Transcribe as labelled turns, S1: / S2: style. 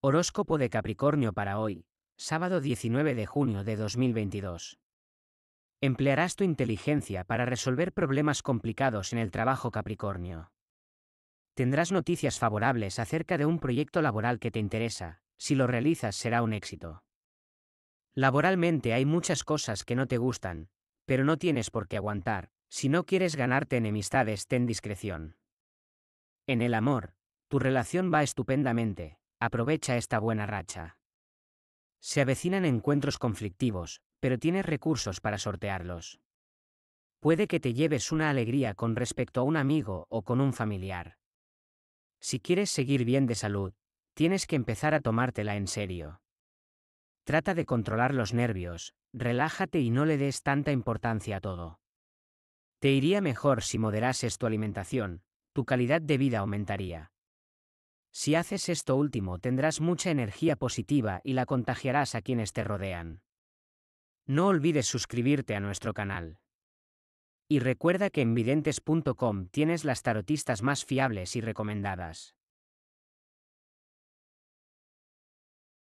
S1: Horóscopo de Capricornio para hoy, sábado 19 de junio de 2022. Emplearás tu inteligencia para resolver problemas complicados en el trabajo Capricornio. Tendrás noticias favorables acerca de un proyecto laboral que te interesa, si lo realizas será un éxito. Laboralmente hay muchas cosas que no te gustan, pero no tienes por qué aguantar, si no quieres ganarte enemistades ten discreción. En el amor, tu relación va estupendamente, aprovecha esta buena racha. Se avecinan encuentros conflictivos, pero tienes recursos para sortearlos. Puede que te lleves una alegría con respecto a un amigo o con un familiar. Si quieres seguir bien de salud, tienes que empezar a tomártela en serio. Trata de controlar los nervios, relájate y no le des tanta importancia a todo. Te iría mejor si moderases tu alimentación, tu calidad de vida aumentaría. Si haces esto último tendrás mucha energía positiva y la contagiarás a quienes te rodean. No olvides suscribirte a nuestro canal. Y recuerda que en videntes.com tienes las tarotistas más fiables y recomendadas.